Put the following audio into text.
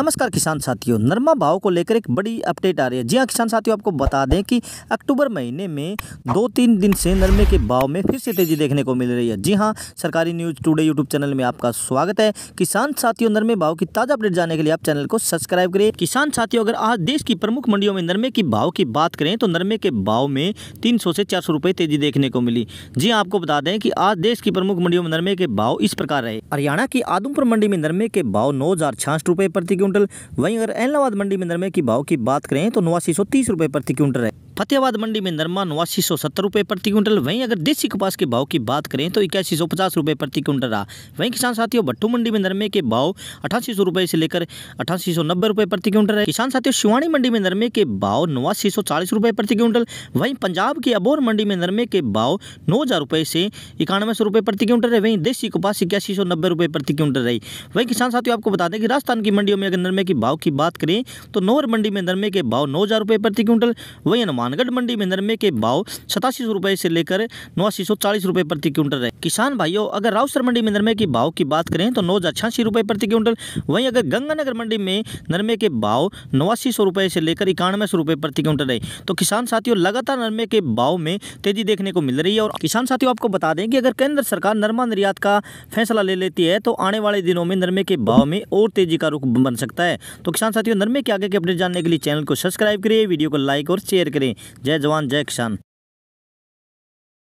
नमस्कार किसान साथियों नरमा भाव को लेकर एक बड़ी अपडेट आ रही है जी हाँ किसान साथियों आपको बता दें कि अक्टूबर महीने में दो तीन दिन से नरमे के भाव में फिर से तेजी देखने को मिल रही है जी हाँ सरकारी न्यूज़ टुडे यूट्यूब चैनल में आपका स्वागत है किसान साथियों नरमे भाव की ताज़ा अपडेट जानने के लिए आप चैनल को सब्सक्राइब करिए किसान साथियों अगर आज देश की प्रमुख मंडियों में नरमे की भाव की बात करें तो नरमे के भाव में तीन से चार सौ तेजी देखने को मिली जी हाँ आपको बता दें कि आज देश की प्रमुख मंडियों में नरमे के भाव इस प्रकार रहे हरियाणा की आदमपुर मंडी में नरमे के भाव नौ हजार प्रति क्विंटल वहीं अगर एहलाबाद मंडी में नरमे की भाव की बात करें तो नवासी सौ तीस रुपये प्रति क्विंटल है फतेहाबाद मंडी में नरमा नवासी सौ सत्तर रुपये प्रति क्विंटल वहीं अगर देसी कपास के भाव की बात करें तो इक्यासी सौ पचास रुपये प्रति क्विंटल रहा वहीं किसान साथियों भट्टू मंडी में नरमे के भाव अठासी सौ रुपये से लेकर अठासी सौ नब्बे रुपये प्रति क्विंटल रहे किसान साथियों शिवानी मंडी में नरमे के भाव नवासी सौ चालीस रुपये प्रति क्विंटल वहीं पंजाब की अबोर मंडी में नरमे के भाव नौ हज़ार रुपये से इक्यानवे सौ रुपये प्रति क्विंटल रहे वहीं देसी कपास इक्यासी सौ नब्बे रुपये प्रति क्विंटल रही वहीं किसान साथियों आपको बता दें कि राजस्थान की मंडियों में अगर नरमे के भाव की बात करें तो नौर मंडी में नरमे के भाव नौ हज़ार रुपये प्रति क्विंटल वहीं अनुमान भानगढ़ मंडी में नरमे के भाव सतासी रुपए से लेकर नवासी सौ चालीस रुपए प्रति क्विंटल है किसान भाइयों अगर रावसर मंडी में नरमे के भाव की बात करें तो नौ हजार छियासी रुपए प्रति क्विंटल वहीं अगर गंगानगर मंडी में नरमे के भाव नवासी सौ रुपए से लेकर इक्यानवे सौ रुपए प्रति क्विंटल है तो किसान साथियों लगातार नरमे के भाव में तेजी देखने को मिल रही है और किसान साथियों आपको बता दें कि अगर केंद्र सरकार नरमा निर्यात का फैसला ले लेती है तो आने वाले दिनों में नरमे के भाव में और तेजी का रुख बन सकता है तो किसान साथियों नरमे के आगे के अपडेट जानने के लिए चैनल को सब्सक्राइब करें वीडियो को लाइक और शेयर करें जय जवान जय किसान